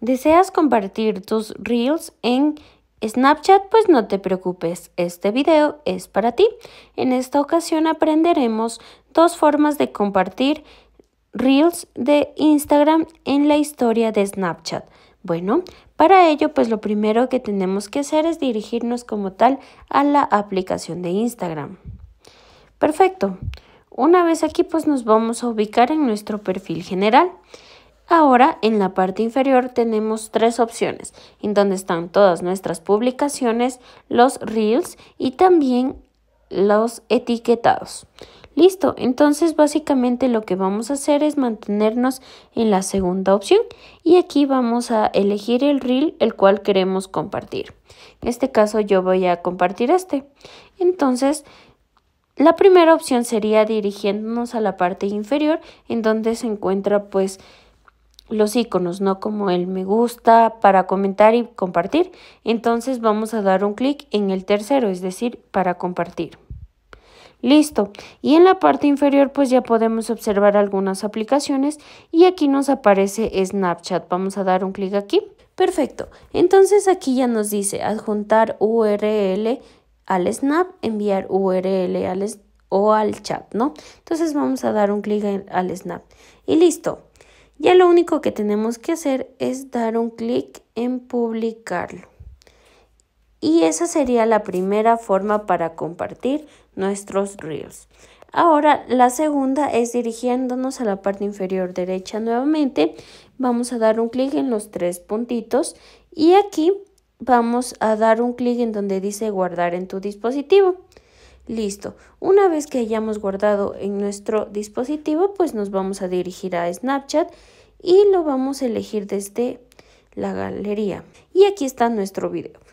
¿Deseas compartir tus reels en Snapchat? Pues no te preocupes, este video es para ti. En esta ocasión aprenderemos dos formas de compartir reels de Instagram en la historia de Snapchat. Bueno, para ello pues lo primero que tenemos que hacer es dirigirnos como tal a la aplicación de Instagram. Perfecto. Una vez aquí pues nos vamos a ubicar en nuestro perfil general. Ahora en la parte inferior tenemos tres opciones, en donde están todas nuestras publicaciones, los reels y también los etiquetados. Listo, entonces básicamente lo que vamos a hacer es mantenernos en la segunda opción y aquí vamos a elegir el reel el cual queremos compartir. En este caso yo voy a compartir este. Entonces la primera opción sería dirigiéndonos a la parte inferior en donde se encuentra pues los iconos, no como el me gusta para comentar y compartir. Entonces vamos a dar un clic en el tercero, es decir, para compartir. Listo. Y en la parte inferior pues ya podemos observar algunas aplicaciones y aquí nos aparece Snapchat. Vamos a dar un clic aquí. Perfecto. Entonces aquí ya nos dice adjuntar URL al Snap, enviar URL al o al chat, ¿no? Entonces vamos a dar un clic al Snap. Y listo. Ya lo único que tenemos que hacer es dar un clic en publicarlo. Y esa sería la primera forma para compartir nuestros reels. Ahora la segunda es dirigiéndonos a la parte inferior derecha nuevamente. Vamos a dar un clic en los tres puntitos y aquí vamos a dar un clic en donde dice guardar en tu dispositivo. Listo. Una vez que hayamos guardado en nuestro dispositivo, pues nos vamos a dirigir a Snapchat y lo vamos a elegir desde la galería. Y aquí está nuestro video.